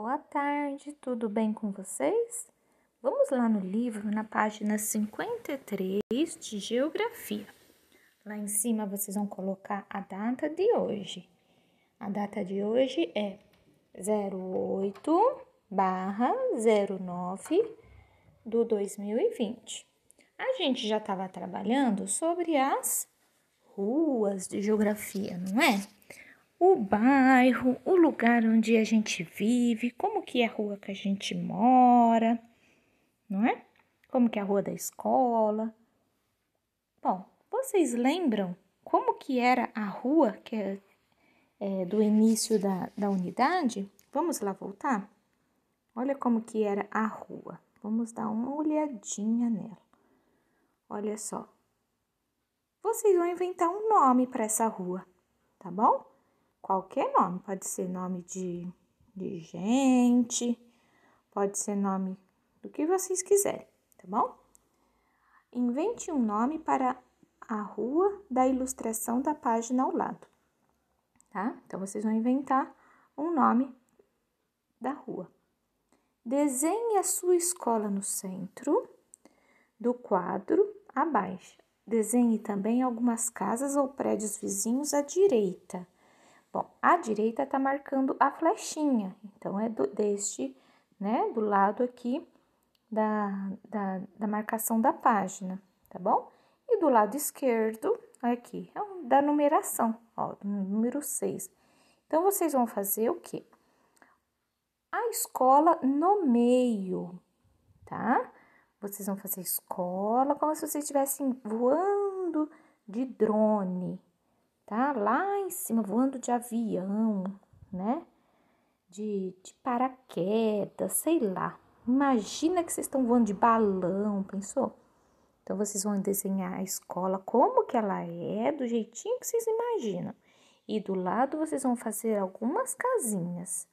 Boa tarde, tudo bem com vocês? Vamos lá no livro, na página 53 de Geografia. Lá em cima vocês vão colocar a data de hoje. A data de hoje é 08 barra 09 do 2020. A gente já estava trabalhando sobre as ruas de geografia, não é? o bairro, o lugar onde a gente vive, como que é a rua que a gente mora, não é? Como que é a rua da escola. Bom, vocês lembram como que era a rua que é, é, do início da, da unidade? Vamos lá voltar? Olha como que era a rua. Vamos dar uma olhadinha nela. Olha só. Vocês vão inventar um nome para essa rua, tá bom? qualquer nome, pode ser nome de, de gente, pode ser nome do que vocês quiserem, tá bom? Invente um nome para a rua da ilustração da página ao lado, tá? Então vocês vão inventar um nome da rua. Desenhe a sua escola no centro do quadro abaixo. Desenhe também algumas casas ou prédios vizinhos à direita Bom, a direita está marcando a flechinha, então é do, deste, né, do lado aqui da, da, da marcação da página, tá bom? E do lado esquerdo, aqui, é da numeração, ó, número 6. Então, vocês vão fazer o quê? A escola no meio, tá? Vocês vão fazer escola como se vocês estivessem voando de drone, tá? Lá em cima, voando de avião, né? De, de paraquedas, sei lá. Imagina que vocês estão voando de balão, pensou? Então vocês vão desenhar a escola como que ela é, do jeitinho que vocês imaginam. E do lado vocês vão fazer algumas casinhas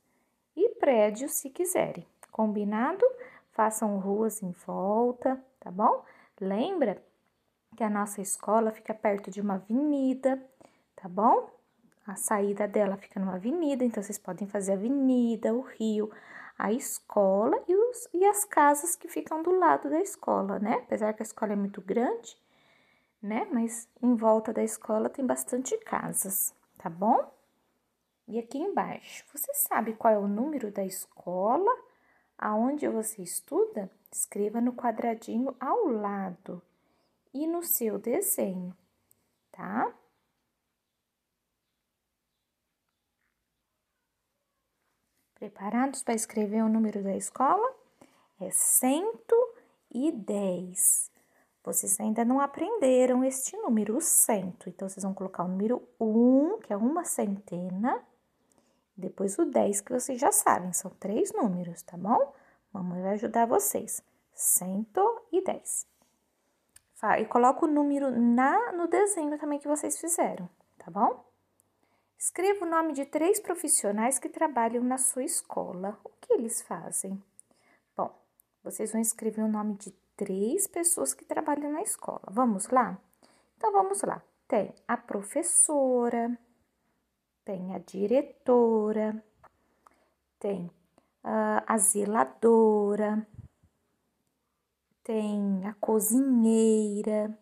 e prédios se quiserem. Combinado? Façam ruas em volta, tá bom? Lembra que a nossa escola fica perto de uma avenida, tá bom? A saída dela fica numa avenida, então vocês podem fazer a avenida, o rio, a escola e, os, e as casas que ficam do lado da escola, né? Apesar que a escola é muito grande, né? Mas em volta da escola tem bastante casas, tá bom? E aqui embaixo, você sabe qual é o número da escola aonde você estuda? Escreva no quadradinho ao lado e no seu desenho, tá? Preparados para escrever o número da escola? É 110. Vocês ainda não aprenderam este número, o cento. Então, vocês vão colocar o número 1, que é uma centena, depois o 10, que vocês já sabem, são três números, tá bom? Mamãe vai ajudar vocês. 110. E coloca o número na, no desenho também que vocês fizeram, tá bom? Escreva o nome de três profissionais que trabalham na sua escola. O que eles fazem? Bom, vocês vão escrever o nome de três pessoas que trabalham na escola. Vamos lá? Então vamos lá. Tem a professora, tem a diretora, tem uh, a zeladora, tem a cozinheira,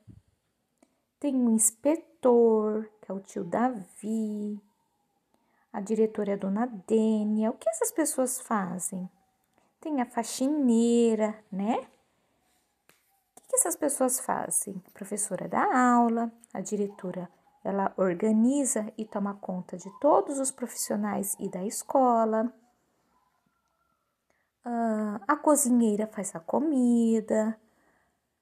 tem o inspetor, que é o tio Davi, a diretora é a dona Dênia. O que essas pessoas fazem? Tem a faxineira, né? O que essas pessoas fazem? A professora dá aula, a diretora ela organiza e toma conta de todos os profissionais e da escola. Ah, a cozinheira faz a comida.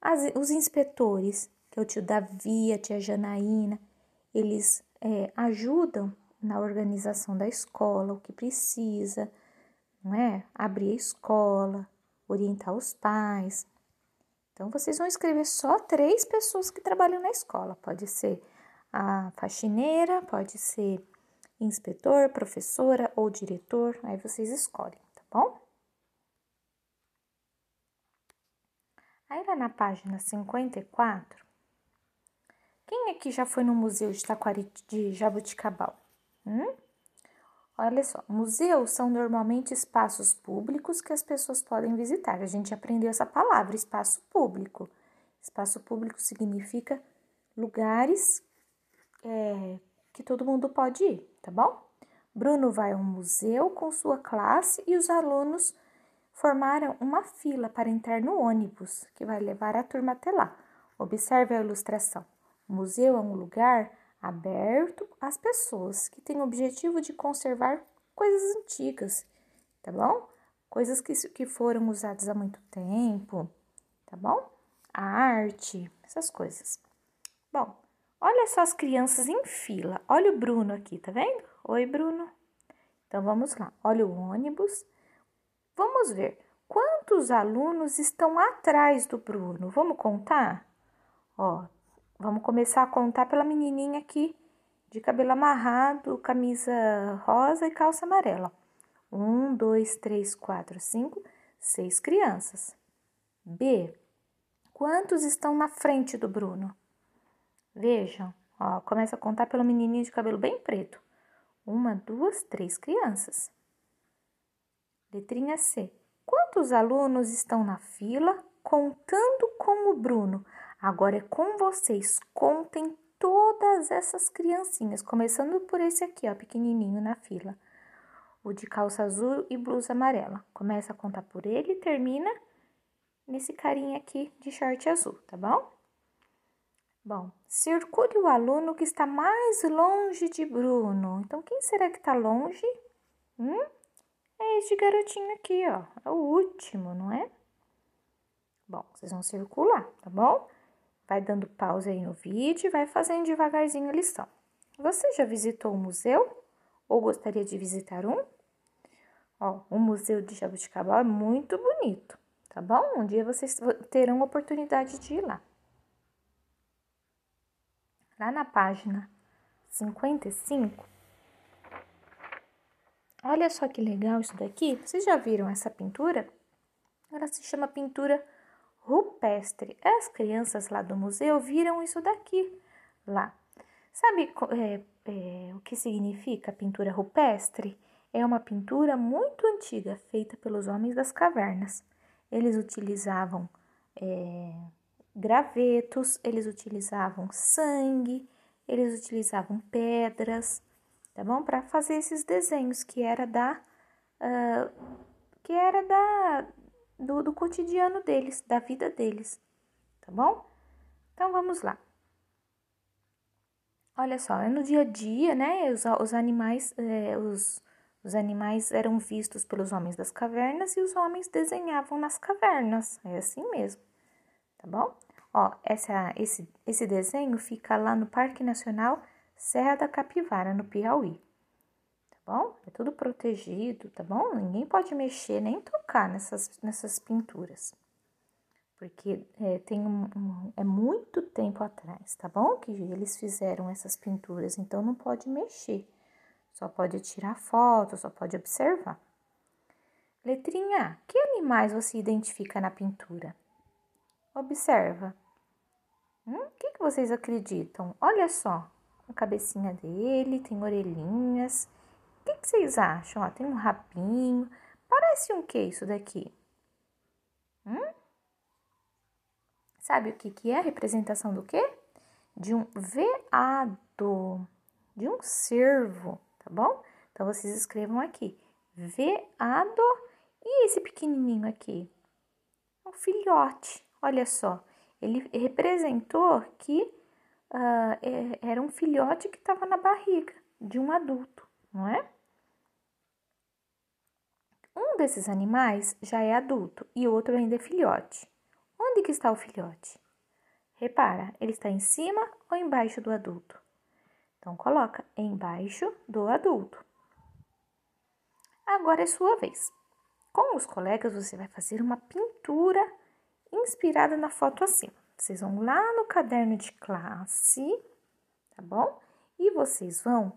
As, os inspetores, que é o tio Davi, a tia Janaína, eles é, ajudam na organização da escola, o que precisa, não é? Abrir a escola, orientar os pais. Então, vocês vão escrever só três pessoas que trabalham na escola: pode ser a faxineira, pode ser inspetor, professora ou diretor, aí vocês escolhem, tá bom? Aí lá na página 54, quem aqui é já foi no Museu de Taquari de Jabuticabal? Hum? Olha só, museus são normalmente espaços públicos que as pessoas podem visitar. A gente aprendeu essa palavra, espaço público. Espaço público significa lugares é, que todo mundo pode ir, tá bom? Bruno vai ao museu com sua classe e os alunos formaram uma fila para entrar no ônibus que vai levar a turma até lá. Observe a ilustração. O museu é um lugar aberto às pessoas que têm o objetivo de conservar coisas antigas, tá bom? Coisas que, que foram usadas há muito tempo, tá bom? A arte, essas coisas. Bom, olha só as crianças em fila. Olha o Bruno aqui, tá vendo? Oi, Bruno. Então vamos lá. Olha o ônibus. Vamos ver quantos alunos estão atrás do Bruno. Vamos contar? Ó, Vamos começar a contar pela menininha aqui, de cabelo amarrado, camisa rosa e calça amarela. Um, dois, três, quatro, cinco, seis crianças. B. Quantos estão na frente do Bruno? Vejam, ó, começa a contar pelo menininho de cabelo bem preto. Uma, duas, três crianças. Letrinha C. Quantos alunos estão na fila contando com o Bruno? Agora é com vocês, contem todas essas criancinhas, começando por esse aqui, ó, pequenininho na fila. O de calça azul e blusa amarela. Começa a contar por ele e termina nesse carinha aqui de short azul, tá bom? Bom, circule o aluno que está mais longe de Bruno. Então, quem será que está longe? Hum? É este garotinho aqui, ó. É o último, não é? Bom, vocês vão circular, tá bom? Vai dando pausa aí no vídeo e vai fazendo devagarzinho a lição. Você já visitou um museu ou gostaria de visitar um? Ó, o Museu de Jabuticabal é muito bonito, tá bom? Um dia vocês terão a oportunidade de ir lá. Lá na página 55, olha só que legal isso daqui. Vocês já viram essa pintura? Ela se chama pintura rupestre. As crianças lá do museu viram isso daqui, lá. Sabe é, é, o que significa pintura rupestre? É uma pintura muito antiga, feita pelos homens das cavernas. Eles utilizavam é, gravetos, eles utilizavam sangue, eles utilizavam pedras, tá bom? Para fazer esses desenhos que era da. Uh, que era da, do, do cotidiano deles, da vida deles, tá bom? Então vamos lá. Olha só, é no dia a dia, né? Os, os animais, é, os, os animais eram vistos pelos homens das cavernas e os homens desenhavam nas cavernas. É assim mesmo, tá bom? Ó, essa, esse, esse desenho fica lá no Parque Nacional Serra da Capivara, no Piauí bom? É tudo protegido, tá bom? Ninguém pode mexer nem tocar nessas, nessas pinturas, porque é, tem um, um, é muito tempo atrás, tá bom? Que eles fizeram essas pinturas, então não pode mexer, só pode tirar foto, só pode observar. Letrinha A, que animais você identifica na pintura? Observa. Hum, o hum, que, que vocês acreditam? Olha só, a cabecinha dele tem orelhinhas o que, que vocês acham? Ó, tem um rabinho. Parece um que isso daqui? Hum? Sabe o que, que é a representação do quê? De um veado, de um cervo, tá bom? Então vocês escrevam aqui, veado e esse pequenininho aqui, é um filhote. Olha só, ele representou que uh, era um filhote que estava na barriga de um adulto não é? Um desses animais já é adulto e outro ainda é filhote. Onde que está o filhote? Repara, ele está em cima ou embaixo do adulto? Então coloca embaixo do adulto. Agora é sua vez. Com os colegas você vai fazer uma pintura inspirada na foto acima. Vocês vão lá no caderno de classe, tá bom? E vocês vão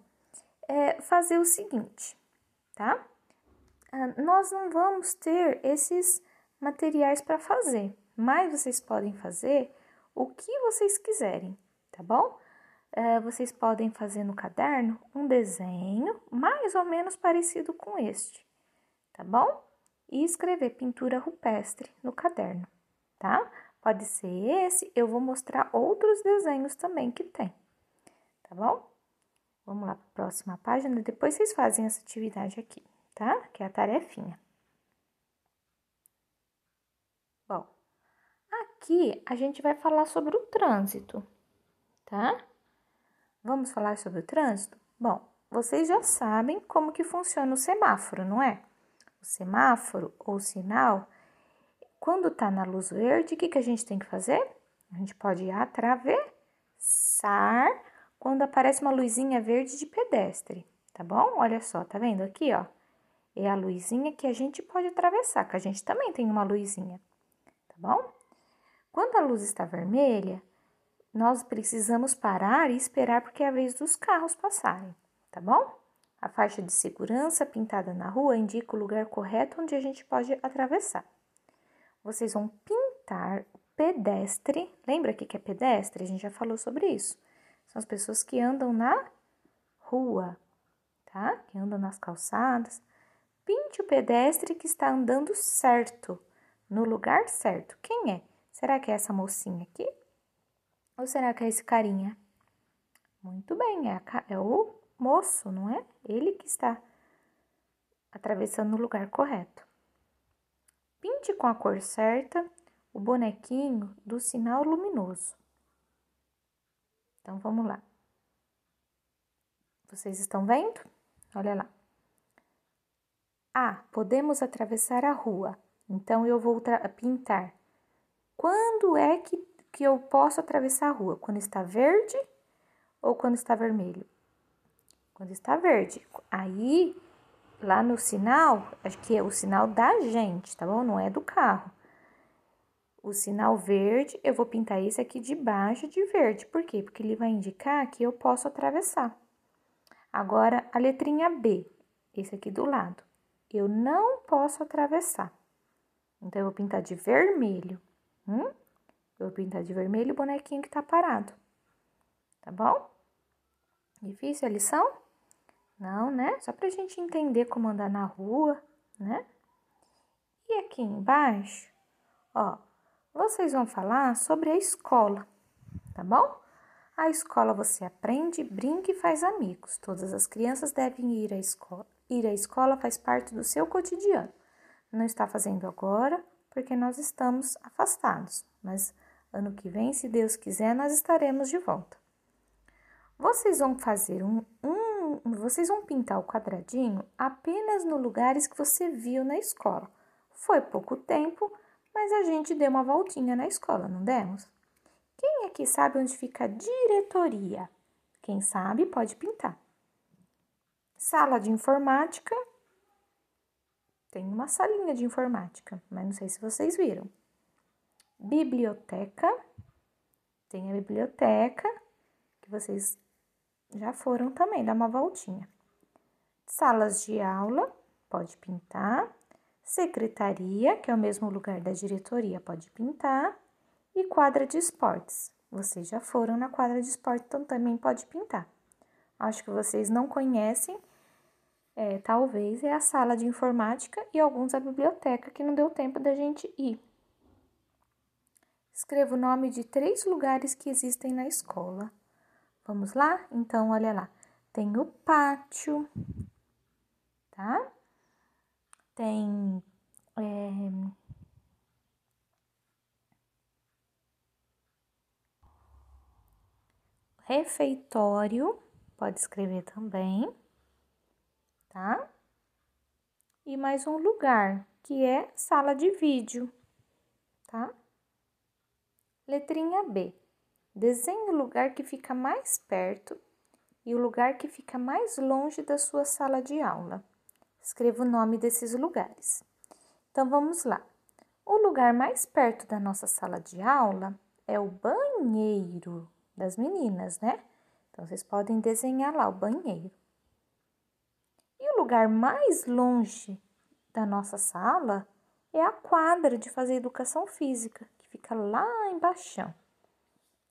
é, fazer o seguinte, tá? Ah, nós não vamos ter esses materiais para fazer, mas vocês podem fazer o que vocês quiserem, tá bom? É, vocês podem fazer no caderno um desenho mais ou menos parecido com este, tá bom? E escrever pintura rupestre no caderno, tá? Pode ser esse, eu vou mostrar outros desenhos também que tem, tá bom? Vamos lá para a próxima página. Depois vocês fazem essa atividade aqui, tá? Que é a tarefinha. Bom, aqui a gente vai falar sobre o trânsito, tá? Vamos falar sobre o trânsito? Bom, vocês já sabem como que funciona o semáforo, não é? O semáforo ou sinal, quando está na luz verde, o que, que a gente tem que fazer? A gente pode atravessar quando aparece uma luzinha verde de pedestre, tá bom? Olha só, tá vendo aqui, ó? É a luzinha que a gente pode atravessar, que a gente também tem uma luzinha, tá bom? Quando a luz está vermelha, nós precisamos parar e esperar porque é a vez dos carros passarem, tá bom? A faixa de segurança pintada na rua indica o lugar correto onde a gente pode atravessar. Vocês vão pintar o pedestre, lembra que é pedestre? A gente já falou sobre isso são as pessoas que andam na rua, tá? Que andam nas calçadas. Pinte o pedestre que está andando certo, no lugar certo. Quem é? Será que é essa mocinha aqui? Ou será que é esse carinha? Muito bem, é, a, é o moço, não é? Ele que está atravessando o lugar correto. Pinte com a cor certa o bonequinho do sinal luminoso. Então vamos lá. Vocês estão vendo? Olha lá. Ah, podemos atravessar a rua. Então eu vou pintar. Quando é que, que eu posso atravessar a rua? Quando está verde ou quando está vermelho? Quando está verde. Aí, lá no sinal, acho que é o sinal da gente, tá bom? Não é do carro o sinal verde, eu vou pintar esse aqui de baixo de verde. Por quê? Porque ele vai indicar que eu posso atravessar. Agora, a letrinha B, esse aqui do lado, eu não posso atravessar. Então, eu vou pintar de vermelho. Hum? Eu vou pintar de vermelho o bonequinho que tá parado. Tá bom? Difícil a lição? Não, né? Só pra gente entender como andar na rua, né? E aqui embaixo, ó, vocês vão falar sobre a escola, tá bom? A escola você aprende, brinca e faz amigos. Todas as crianças devem ir à escola. Ir à escola faz parte do seu cotidiano. Não está fazendo agora, porque nós estamos afastados, mas ano que vem, se Deus quiser, nós estaremos de volta. Vocês vão fazer um, um vocês vão pintar o quadradinho apenas nos lugares que você viu na escola. Foi pouco tempo, mas a gente deu uma voltinha na escola, não demos? Quem aqui sabe onde fica a diretoria? Quem sabe pode pintar. Sala de informática. Tem uma salinha de informática, mas não sei se vocês viram. Biblioteca. Tem a biblioteca, que vocês já foram também, dá uma voltinha. Salas de aula, pode pintar secretaria, que é o mesmo lugar da diretoria, pode pintar, e quadra de esportes. Vocês já foram na quadra de esportes, então também pode pintar. Acho que vocês não conhecem, é, talvez, é a sala de informática e alguns a biblioteca, que não deu tempo da gente ir. Escreva o nome de três lugares que existem na escola. Vamos lá? Então, olha lá. Tem o pátio, tá? tem é, refeitório, pode escrever também, tá? E mais um lugar, que é sala de vídeo, tá? Letrinha B. Desenhe o lugar que fica mais perto e o lugar que fica mais longe da sua sala de aula. Escreva o nome desses lugares. Então vamos lá. O lugar mais perto da nossa sala de aula é o banheiro das meninas, né? Então vocês podem desenhar lá o banheiro. E o lugar mais longe da nossa sala é a quadra de fazer educação física, que fica lá embaixo.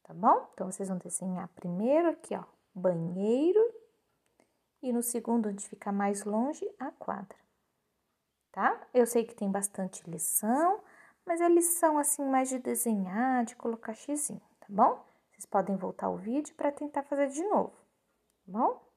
Tá bom? Então vocês vão desenhar primeiro aqui, ó, banheiro e no segundo, onde fica mais longe, a quadra. Tá? Eu sei que tem bastante lição, mas é lição assim mais de desenhar, de colocar xizinho, tá bom? Vocês podem voltar o vídeo para tentar fazer de novo, tá bom?